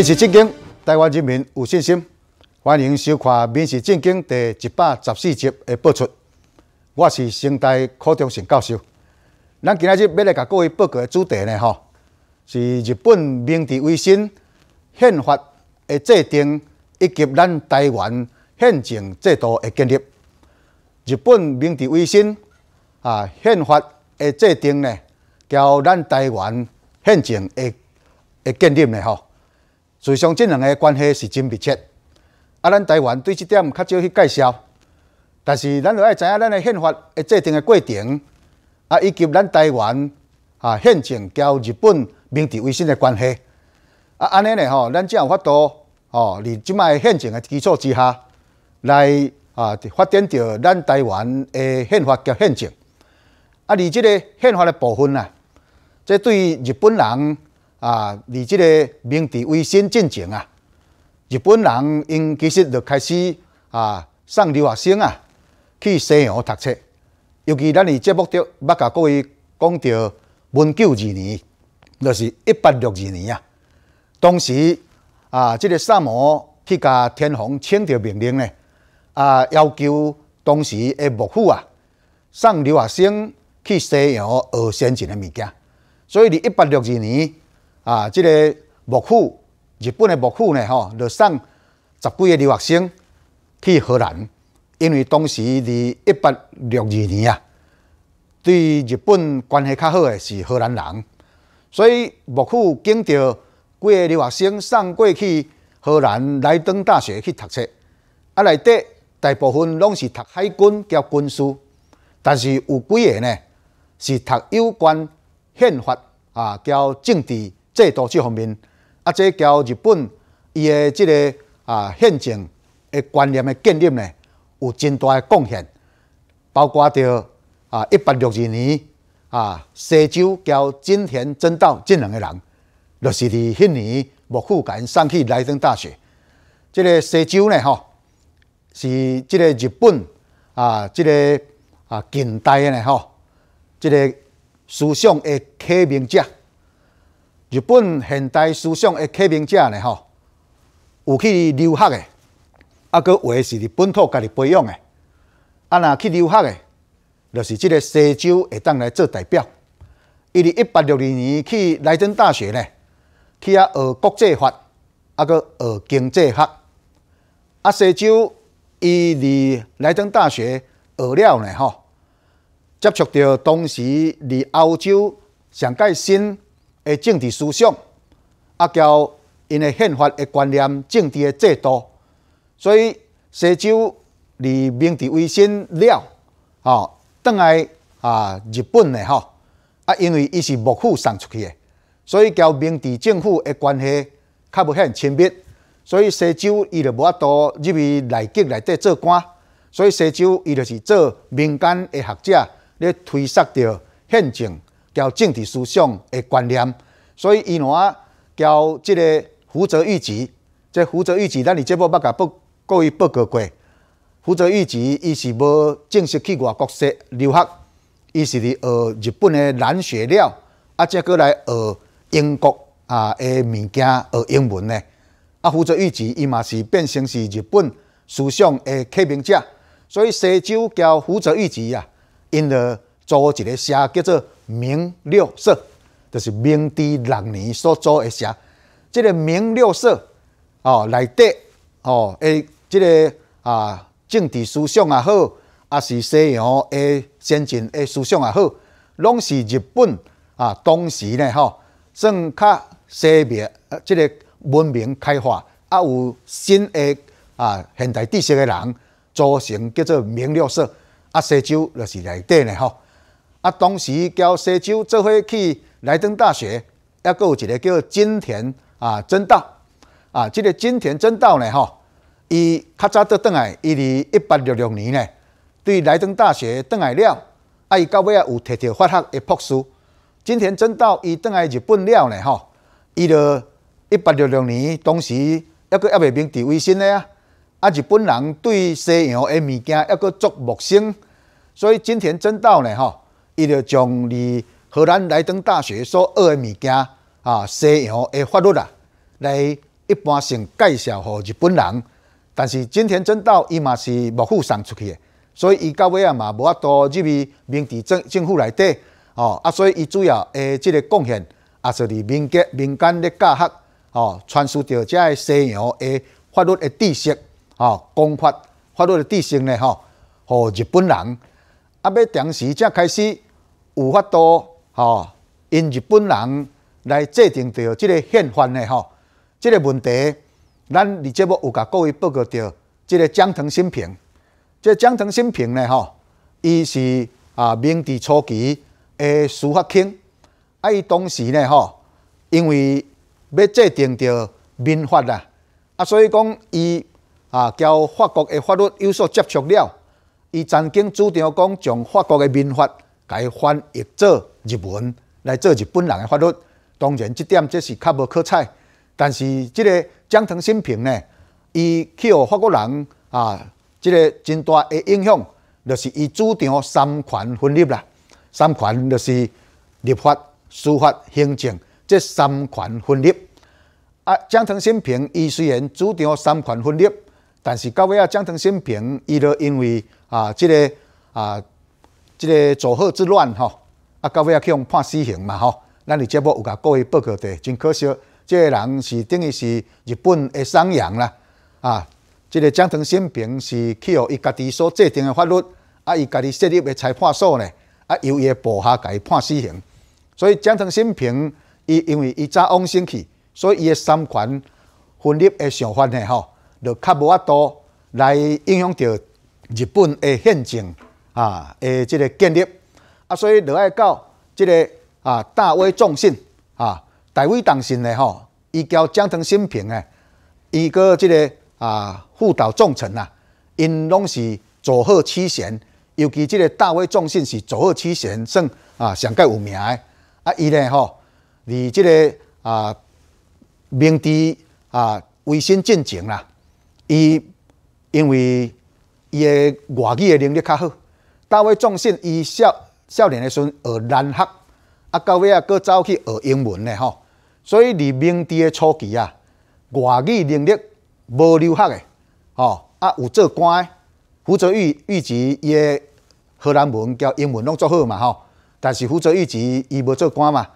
《民事正经》，台湾人民有信心。欢迎收看《民事正经》第一百十四集的播出。我是中台柯中信教授。咱今日要来甲各位报告的主题呢，吼，是日本明治维新宪法的制定，以及咱台湾宪政制度的建立。日本明治维新啊，宪法的制定呢，交咱台湾宪政的的建立呢，吼。以上这两个关系是真密切，啊，咱台湾对这点较少去介绍，但是咱要爱知影咱的宪法的制定的过程，啊，以及咱台湾啊宪政交日本明治维新的关系，啊，安尼呢吼，咱才有法度，吼，立即卖宪政的基础之下，来啊，发展到咱台湾的宪法交宪政，啊，而即个宪法的部分啊，即对日本人。啊！离即个明治维新进程啊，日本人因其实就开始啊，送留学生啊去西洋读册。尤其咱以节目中，捌甲各位讲到，文九二年，就是一八六二年啊。当时啊，即个萨摩去甲天皇请到命令呢，啊，要求当时诶幕府啊，送留学生去西洋学先进的物件。所以，伫一八六二年。啊，这个幕府，日本的幕府呢，吼，就送十几个留学生去荷兰，因为当时伫一八六二年啊，对日本关系较好的是荷兰人，所以幕府经着几个留学生送过去荷兰莱登大学去读册，啊，内底大部分拢是读海军交军书，但是有几个呢，是读有关宪法啊，交政治。制度这方面，啊，这交日本伊的即个啊宪政的观念的建立呢，有真大的贡献。包括着啊，一八六二年啊，西周交金田真道这两个人，就是伫迄年幕府因送去来登大学。即个西周呢吼，是即个日本啊，即个啊近代呢，吼，即个思想的启明者。日本现代思想的开明者呢？吼，有去留学的，啊，佮的是伫本土家己培养的，啊，若去留学的，就是即个西周会当来做代表。伊伫一八六二年去莱登大学呢，去啊学国际法，啊佮学经济学。啊，西周伊伫莱登大学学了呢，吼，接触到当时伫欧洲上界新。诶，政治思想啊，交因的宪法的观念、政治的制度，所以西周离明治维新了，吼，转来啊日本的吼，啊，因为伊是幕府送出去的，所以交明治政府的关系较无很亲密，所以西周伊就无法度入去内阁内底做官，所以西周伊就是做民间的学者，咧推刷着宪政。交政治思想诶观念，所以伊那交即个福泽谕吉，即福泽谕吉，咱伫节目捌甲报过伊报告过。福泽谕吉伊是无正式去外国学留学，伊是伫学日本诶蓝学料，啊，即个来学英国啊诶物件，学英文咧。啊，福泽谕吉伊嘛是变成是日本思想诶批评者，所以西周交福泽谕吉啊，因咧做一个啥叫做？明六社就是明治六年所做诶社。即个明六社哦内底哦诶，即个啊政治思想也好，啊是西洋诶先进诶思想也好，拢是日本啊当时呢吼，算较西灭诶即个文明开化，啊有新诶啊现代知识诶人组成叫做明六社，啊西周就是内底呢吼。啊！当时交西州做伙去莱登大学，还阁有一个叫金田啊真道啊。这个金田真道呢，吼，伊较早都转来，伊伫一八六六年呢，对莱登大学转来了，啊，伊到尾啊有摕到法学的博士。金田真道伊转来日本了呢，吼，伊就一八六六年，当时还阁一未明伫微信呢啊，啊，日本人对西洋的物件还阁足陌生，所以金田真道呢，吼。伊就将咧荷兰莱登大学所学诶物件，啊，西洋诶法律啊，来一般性介绍互日本人。但是今天真道伊嘛是幕府送出去诶，所以伊到尾啊嘛无法度入去明治政政府内底，哦啊，所以伊主要诶即个贡献，也是咧民间民间咧教学，哦，传输到遮西洋诶法律诶知识，哦，讲法法律诶知识呢，吼，互日本人。啊！要当时才开始有法度吼，因日本人来制定着即个宪法呢吼，即个问题，咱而节目有甲各位报告着，即个江藤新平，个江藤新平呢吼，伊是啊明治初期的司法卿，啊，伊当时呢吼，因为要制定着民法啦，啊，所以讲伊啊，交法国的法律有所接触了。伊曾经主张讲，从法国嘅民法改翻译做日文来做日本人嘅法律。当然，这点即是较无可采。但是，这个江藤新平呢，伊互法国人啊，这个真大嘅影响，就是伊主张三权分立啦。三权就是立法、司法、行政，即三权分立。啊，江藤新平伊虽然主张三权分立，但是到尾啊，江藤新平伊就因为啊，这个啊，这个左后之乱吼，啊，到尾啊去判死刑嘛吼。咱哩节目有甲各位报告的，真可惜，这个人是等于是日本诶，商扬啦。啊，这个江藤新平是去互伊家己所制定诶法律，啊，伊家己设立诶裁判所呢，啊，由伊的部下甲伊判死刑。所以江藤新平伊因为伊早往生去，所以伊诶三权分立诶想法呢吼，就较无法度来影响着。日本的宪政啊，的即个建立啊，所以落来到即个啊，大威重信啊，大威重信呢，吼，伊交江藤新平诶，伊个即个啊，副岛重臣啊，因拢是左后七贤，尤其即个大威重信是左后七贤算啊上界有名诶。啊，伊呢吼，伫即个啊，明治啊维新进程啦，伊因为伊个外语个能力较好。大卫仲信伊少少年个时阵学南学，啊，到尾啊，搁走去学英文嘞，吼。所以，伫明治个初期啊，外语能力无留学个，吼。啊，有做官，胡泽玉预吉伊个荷兰文交英文拢做好嘛，吼。但是胡泽预吉伊无做官嘛，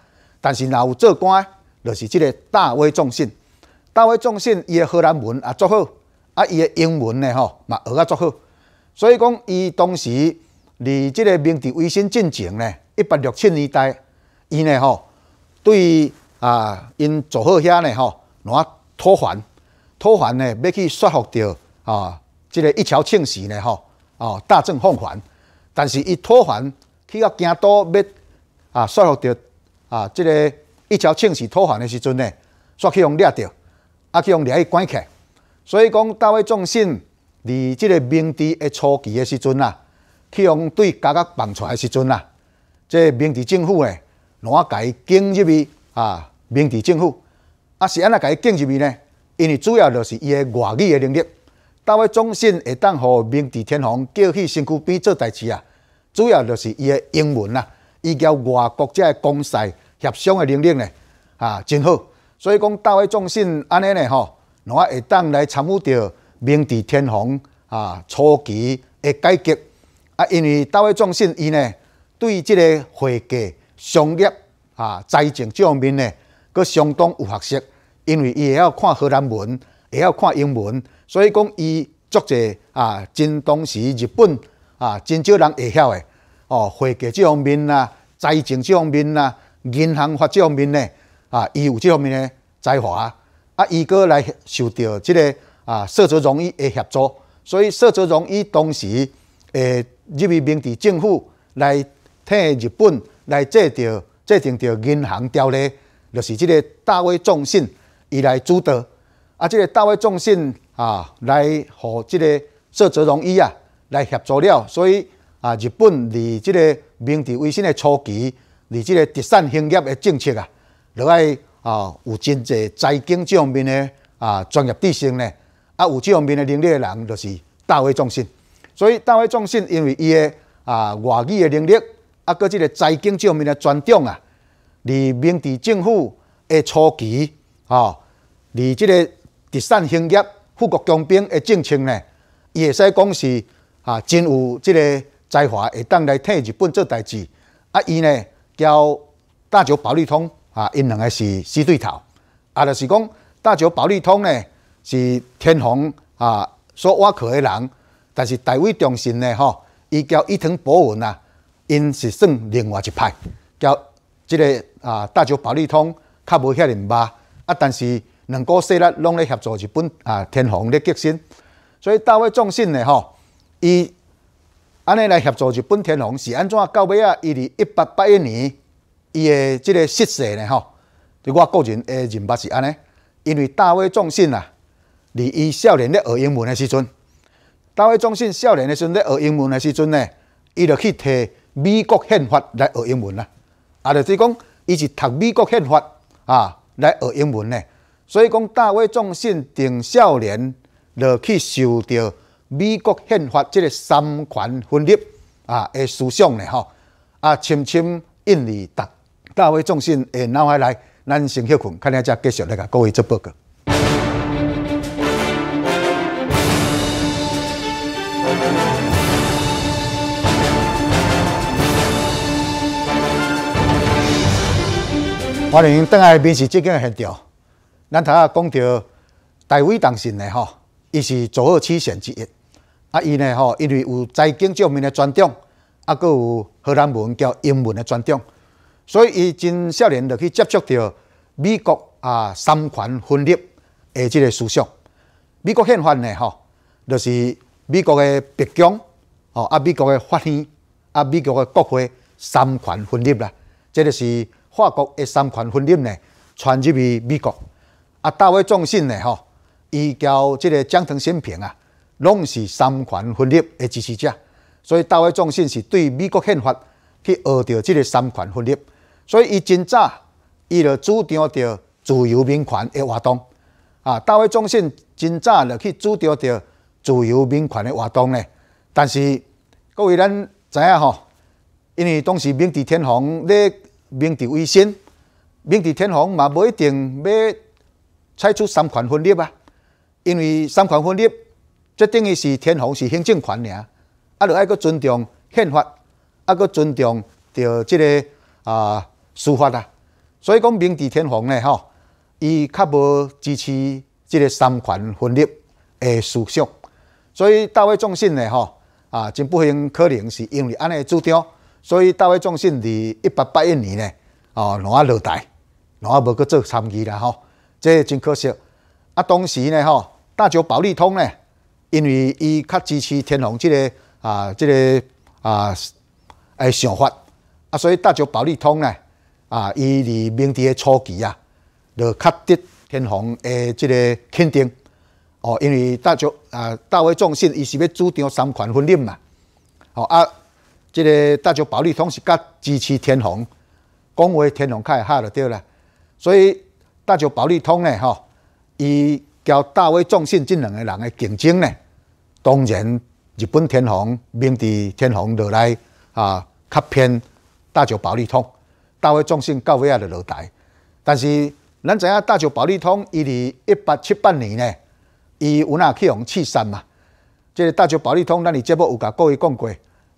但是若有做官，就是即个大卫仲信。大卫仲信伊个荷兰文也做好，啊，伊个英文嘞，吼，嘛学啊做好。所以讲，伊当时离即个明治维新进程咧，一八六七年代，伊呢吼，对啊，因做好遐呢吼，攞脱还，脱还呢要去说服着啊，即个一条庆时呢吼，哦大政奉还，但是伊脱还，去到京都要啊说服着啊即个一条庆时脱还的时阵呢，煞互掠抓啊去互抓去关起，所以讲大卫忠信。离即个明治一初期的时阵啊，去用对家国放出来时阵即个明治政府诶，拢啊，甲伊进入去啊，明治政府啊，是安那甲伊进入去呢？因为主要就是伊诶外语诶能力，到位总信会当互明治天皇叫去身躯边做代志啊，主要就是伊诶英文啊，伊交外国者诶公使协商诶能力咧，啊，真好，所以讲到位总信安尼咧吼，拢啊会当来参与着。明治天皇啊，初期的改革啊，因为大卫壮信伊呢，对即个会计、商业啊、财政这方面呢，佫相当有学习。因为伊会晓看荷兰文，会晓看英文，所以讲伊作者啊，真当时日本啊，真少人会晓的哦。会计这方面啊，财政这方面啊，银行法这方面呢，啊，伊有这方面的才华啊，伊佫来受到即个。啊，社泽荣一嘅合作，所以社泽荣一当时诶入去明治政府来替日本来做着制定着银行条例，就是这个大卫众信伊来主导，啊，这个大卫众信啊来和这个社泽荣一啊来合作了，所以啊，日本离这个明治维新的初期，离这个地产兴业诶政策啊，落来啊有真侪财经这方面诶啊专业知识咧。啊，有这方面的能力的人，就是大为重信。所以大为重信，因为伊的啊外语的能力，啊，佮即个财经这方面的专长啊，而明治政府的初期，吼，而即个殖产兴业、富国强兵的政策呢，也使讲是啊，真有即个才华，会当来替日本做代志。啊，伊呢，交大久保利通啊，因两个是死对头。啊，就是讲大久保利通呢。是天皇啊所挖课诶人，但是大卫忠信呢吼，伊交伊藤博文啊，因是算另外一派，交即个啊大久保利通较无遐尼嘛啊，但是两个势力拢咧协助日本啊天皇咧革新，所以大卫忠信呢吼，伊安尼来协助日本天皇是安怎？到尾啊，伊伫一八八一年，伊诶即个逝世呢吼，我个人诶认捌是安尼，因为大卫忠信啊。你伊少年咧学英文的时阵，大卫仲信少年的时阵咧学英文的时阵呢，伊就去摕美国宪法来学英文啦，啊，著是讲，伊是读美国宪法啊来学英文呢。所以讲，大卫仲信定少年就去受到美国宪法这个三权分立啊的思想呢吼，啊，深深印伫大大卫仲信的脑海内，咱先休困，看下再继续来甲各位做报告。欢迎登来民视《浙江的现场。咱头下讲到大伟同信呢，吼，伊是左二期生之一。啊，伊呢，吼，因为有财经方面的专长，啊，佮有荷兰文交英文的专长，所以伊真少年就去接触到美国啊三权分立的即个思想。美国宪法呢，吼，就是美国的白宫，吼啊，美国的法院啊，美国的国会三权分立啦，即就是。法国的三权分立呢，传入去美国。啊，大卫·张信呢？吼，伊交即个江腾新平啊，拢是三权分立的支持者。所以，大卫·张信是对美国宪法去学着即个三权分立。所以，伊真早伊就主张着自由民权的活动。啊，大卫·中信真早就去主张着自由民权的活动呢。但是，各位咱知影吼，因为当时明治天皇咧。明治维新，明治天皇嘛，无一定要采取三权分立啊，因为三权分立，即等于是天皇是行政权尔，啊，要爱阁尊重宪法，啊，阁尊重着即个啊司法啊，所以讲明治天皇呢，吼，伊较无支持即个三权分立的思想，所以大卫众信呢，吼，啊，真不幸可能是因为安尼主张。所以大卫·中信伫一八八一年呢，哦，两下落台，两下无去做参议啦吼，这真可惜。啊，当时呢吼，大久保利通呢，因为伊较支持天皇即个啊，即个啊诶想法，啊，所以大久保利通呢，啊，伊伫明治诶初期啊，就较得天皇诶即个肯定。哦，因为大久啊，大卫·中信伊是要主张三权分立嘛，哦啊。即个大久保利通是甲支持天虹，讲话天较会下就对了。所以大久保利通呢，吼，伊交大威重信这两个人的竞争呢，当然日本天虹明治天虹落来啊，较偏大久保利通，大威重信到尾也就落台。但是咱知影大久保利通伊伫一八七八年呢，伊有哪起红弃山嘛，即个大久保利通，那你节不有甲各位讲过？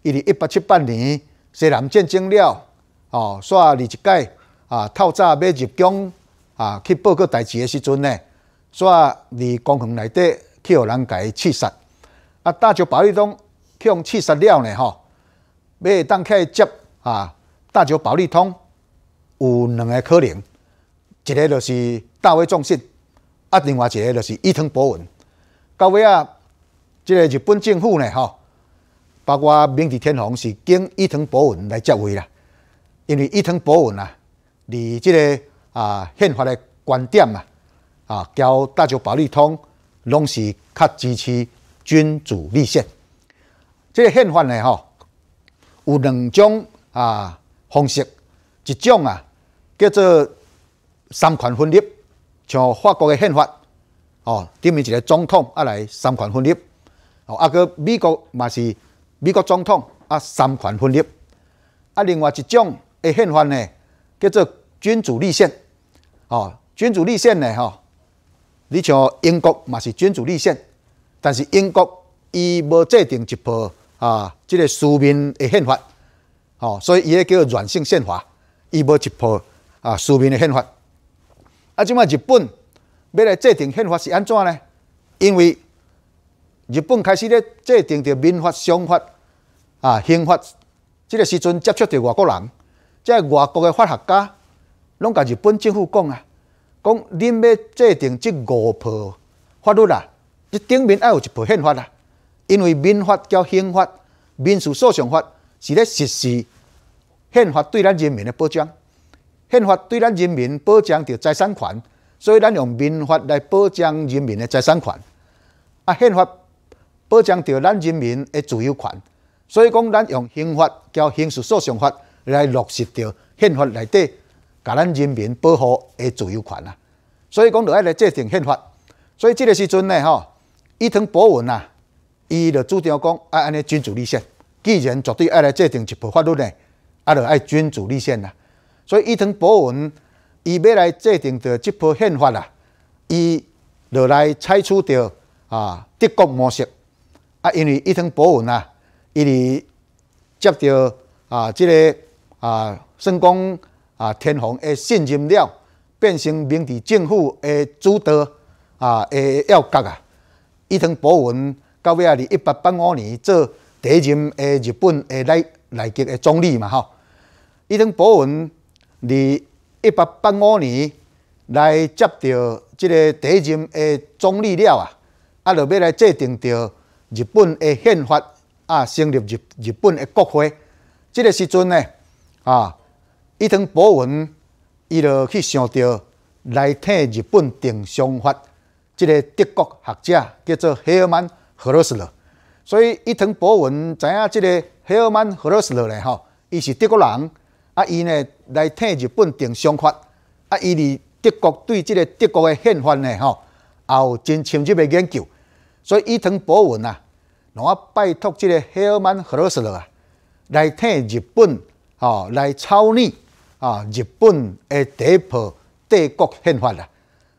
伊伫一八七八年西南战争了，哦，煞二一届啊，透早要入宫啊，去报告代志的时阵呢，煞伫公园内底去互人家刺杀，啊，大久保利通去用刺杀了呢，吼，要当去接啊，大久保利通有两个可能，一个就是大卫重信，啊，另外一个就是伊藤博文，到尾啊，这个日本政府呢，吼。包括明治天皇是经伊藤博文来接位啦，因为伊藤博文啊，哩这个啊宪法的观点啊，啊，交大久保利通拢是较支持君主立宪。即个宪法呢吼，有两种啊方式，一种啊叫做三权分立，像法国的宪法，哦，顶面一个总统啊来三权分立，哦，啊个美国嘛是。美国总统啊，三权分立啊，另外一种诶宪法呢，叫做君主立宪。哦，君主立宪呢，哦，你像英国嘛是君主立宪，但是英国伊无制定一部啊，即个书面诶宪法。哦，所以伊个叫软性宪法，伊无一部啊书面诶宪法。啊，即卖日本要来制定宪法是安怎呢？因为日本开始咧制定着民法、商法、啊、刑法，这个时阵接触着外国人，即外国嘅法学家，拢甲日本政府讲啊，讲恁要制定即五部法律啊，即顶面爱有一部宪法啊，因为民法交刑法、民事诉讼法是咧实施宪法对咱人民嘅保障，宪法对咱人民保障着财产权，所以咱用民法来保障人民嘅财产权，啊，宪法。保障着咱人民的自由权，所以讲，咱用刑法交刑事诉讼法来落实着宪法内底，甲咱人民保护的自由权啊。所以讲，要来制定宪法。所以这个时阵呢，吼，伊藤博文啊，伊就主张讲啊，安尼君主立宪。既然绝对要来制定一部法律呢，啊，就爱君主立宪啦。所以伊藤博文伊要来制定着这部宪法啊，伊就来采取着啊德国模式。啊，因为伊藤博文啊，伊哩接到啊，即个啊，算讲啊，天皇诶信任了，变成明治政府诶主导啊诶要角啊。伊藤博文到尾啊，伫一八八五年做第一任诶日本诶内内阁诶总理嘛吼。伊藤博文伫一八八五年来接到即个第一任诶总理了啊，啊，落尾来制定着。日本的宪法啊，成立日日本的国会。这个时阵呢，啊，伊藤博文伊就去想到来替日本定宪法。这个德国学者叫做黑尔曼·赫尔斯勒。所以伊藤博文知影这个黑尔曼·赫尔斯勒咧吼，伊是德国人，啊，伊呢来替日本定宪法，啊，伊哩德国对这个德国的宪法呢吼，也有真深入的研究。所以伊藤博文啊，我拜托这个赫尔曼·赫尔斯勒啊，来替日本啊来操拟啊日本的第一部帝国宪法啦。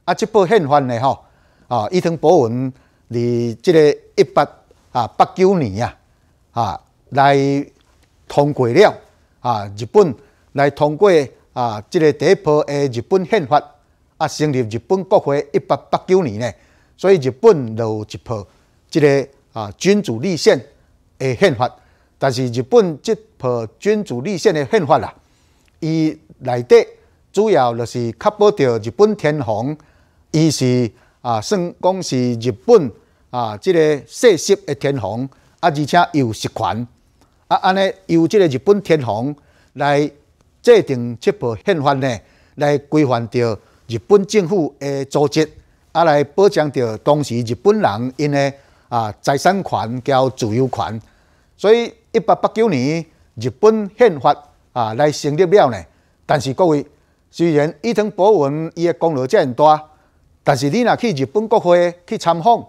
啊，这部宪法呢，吼啊伊藤博文伫这个一八啊八九年啊啊来通过了啊日本来通过啊这个第一部的日本宪法啊成立日本国会一八八九年呢。所以日本有一部即个啊君主立宪的宪法，但是日本这部君主立宪的宪法啦，伊内底主要就是确保着日本天皇，伊是啊算讲是日本啊这个世袭的天皇啊，而且有实权啊，安尼由这个日本天皇来制定这部宪法呢，来规范着日本政府的组织。啊，来保障着当时日本人因的啊财产权交自由权，所以一八八九年日本宪法啊来成立了呢。但是各位，虽然伊藤博文伊的功劳这样大，但是你若去日本国会去参访，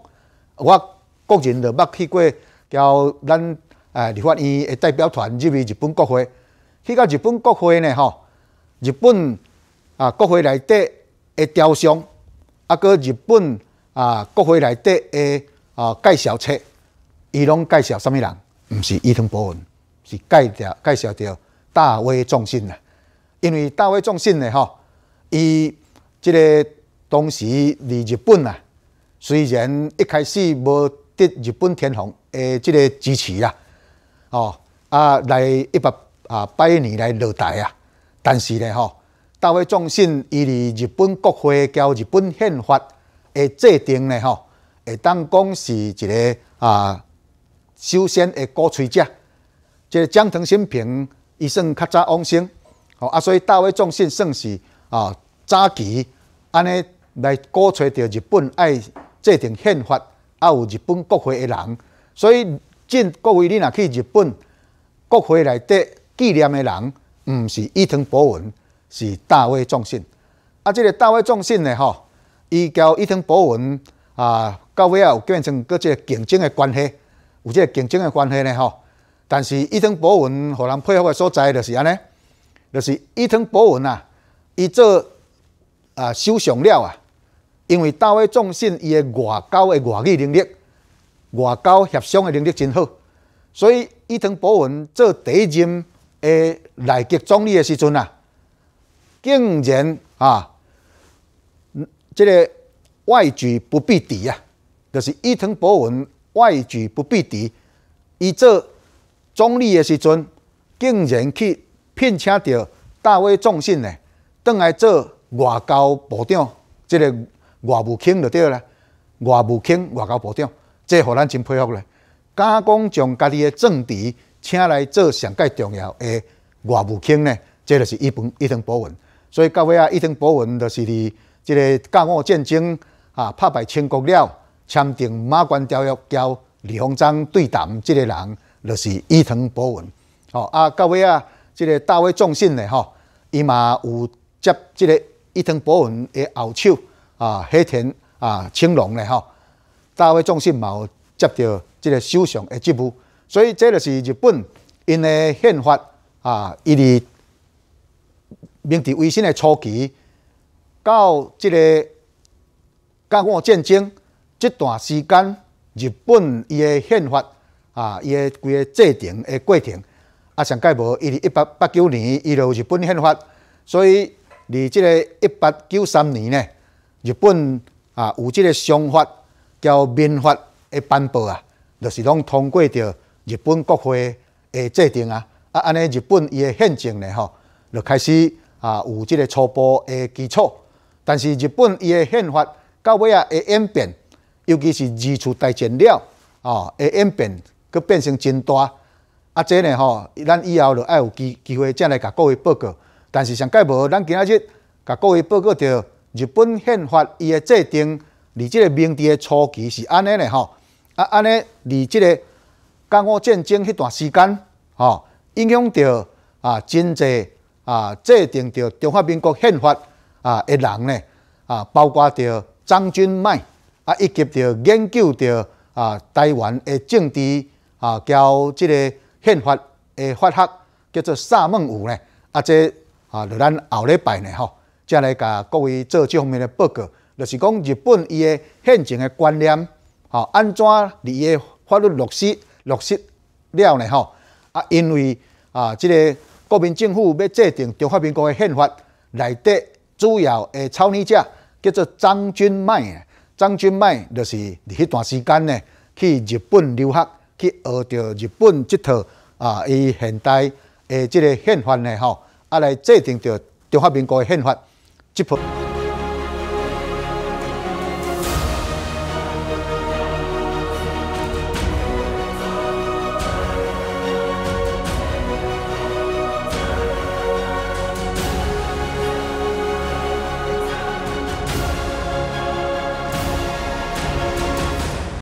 我个人就捌去过交咱啊立法院的代表团入去日本国会，去到日本国会呢吼，日本啊国会内底的雕像。啊，个日本啊，国会内底的啊介绍册，伊拢介绍什物人？毋是伊藤博文，是介绍介绍着大卫重信啊。因为大卫重信呢，吼，伊即个当时伫日本啊，虽然一开始无得日本天皇诶即个支持啊，哦啊，来一百啊百年来落台啊，但是呢，吼。大会众信伊离日本国会交日本宪法诶制定呢，吼会当讲是一个啊，首先会鼓吹者，即个江藤新平伊算较早往生，吼啊，所以大会众信算是啊早期安尼来鼓吹着日本爱制定宪法，啊有日本国会的人，所以进各位你若去日本国会内底纪念的人，毋是伊藤博文。是大卫·仲信啊！这个大卫·仲信呢，吼，伊交伊藤博文啊，到尾啊有变成个即竞争的关系，有即竞争的关系呢，吼。但是伊藤博文互人配合的所在就是安尼，就是伊藤博文啊，伊做啊首相了啊，因为大卫·仲信伊的外交的外语能力、外交协商的能力真好，所以伊藤博文做第一任诶内阁总理的时阵啊。竟然啊，这个外举不必敌啊，就是伊藤博文外举不必敌。伊做总理的时阵，竟然去聘请到大卫仲信呢，当来做外交部长，这个国务卿就对了。国务卿、外交部长，这互咱真佩服咧。敢讲将家己的政敌请来做上界重要的国务卿呢？这就是伊本伊藤博文。所以到尾啊，伊藤博文就是伫即个甲午战争啊，拍败清国了，签订马关条约，交李鸿章对谈，即个人就是伊藤博文。吼啊，到尾啊，即个大卫忠信嘞吼，伊嘛有接即个伊藤博文的后手啊，黑田啊，青龙嘞吼，大卫忠信嘛有接到即个首相的职务，所以这就是日本因的宪法啊，伊哩。明治维新的初期到即个甲午战争这段时间，日本伊的宪法啊，伊的规个制定的过程啊，上届无一八八九年伊有日本宪法，所以伫即个一八九三年呢，日本啊有这个商法交民法的颁布啊，就是拢通过着日本国会的制定啊，啊安尼日本伊的宪政呢吼，就开始。啊，有即个初步的基础，但是日本伊诶宪法到尾啊会演变，尤其是二次大战了，啊会演变，佮变成真大。啊，即个吼，咱以后爱有机机会再来甲各位报告。但是上届无，咱今仔日甲各位报告着日本宪法伊诶制定，离这个明治诶初期是安尼的吼。啊，安尼离这个甲午战争迄段时间，吼，影响到啊真侪。啊，制定着中华民国宪法啊的人呢，啊，包括着张君迈啊，以及着研究着啊台湾的政治啊，交即个宪法的法学叫做萨孟武呢，啊，这啊，就咱后礼拜呢吼，才来甲各位做这方面的报告，就是讲日本伊的宪政的观念，吼，安怎伊的法律落实落实了呢吼？啊，因为啊，这个。国民政府要制定中华民国的宪法，内底主要的操拟者叫做张君迈。张君迈就是在那段时间呢，去日本留学，去学到日本这套啊，伊现代的这个宪法呢，吼，啊来制定着中华民国的宪法。